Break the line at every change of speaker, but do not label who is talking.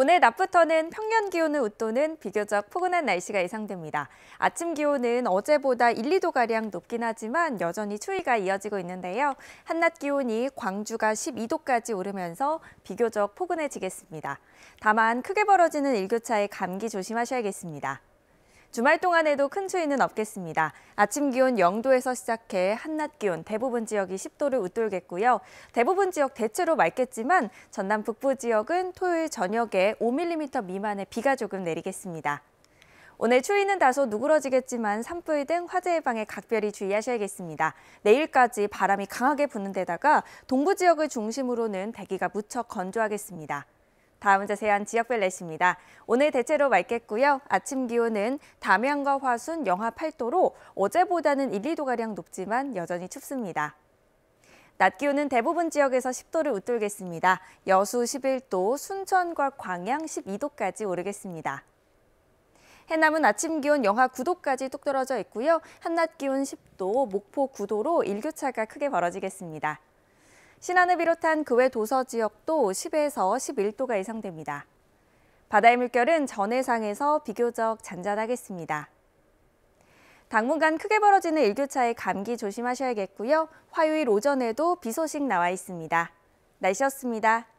오늘 낮부터는 평년 기온을 웃도는 비교적 포근한 날씨가 예상됩니다. 아침 기온은 어제보다 1, 2도가량 높긴 하지만 여전히 추위가 이어지고 있는데요. 한낮 기온이 광주가 12도까지 오르면서 비교적 포근해지겠습니다. 다만 크게 벌어지는 일교차에 감기 조심하셔야겠습니다. 주말 동안에도 큰 추위는 없겠습니다. 아침 기온 0도에서 시작해 한낮 기온 대부분 지역이 10도를 웃돌겠고요. 대부분 지역 대체로 맑겠지만 전남 북부 지역은 토요일 저녁에 5mm 미만의 비가 조금 내리겠습니다. 오늘 추위는 다소 누그러지겠지만 산불 등 화재 예방에 각별히 주의하셔야겠습니다. 내일까지 바람이 강하게 부는 데다가 동부 지역을 중심으로는 대기가 무척 건조하겠습니다. 다음은 자세한 지역별 날씨입니다. 오늘 대체로 맑겠고요. 아침 기온은 담양과 화순 영하 8도로 어제보다는 1, 2도가량 높지만 여전히 춥습니다. 낮 기온은 대부분 지역에서 10도를 웃돌겠습니다. 여수 11도, 순천과 광양 12도까지 오르겠습니다. 해남은 아침 기온 영하 9도까지 뚝 떨어져 있고요. 한낮 기온 10도, 목포 9도로 일교차가 크게 벌어지겠습니다. 신안을 비롯한 그 외 도서 지역도 10에서 11도가 예상됩니다. 바다의 물결은 전해상에서 비교적 잔잔하겠습니다. 당분간 크게 벌어지는 일교차에 감기 조심하셔야겠고요. 화요일 오전에도 비 소식 나와 있습니다. 날씨였습니다.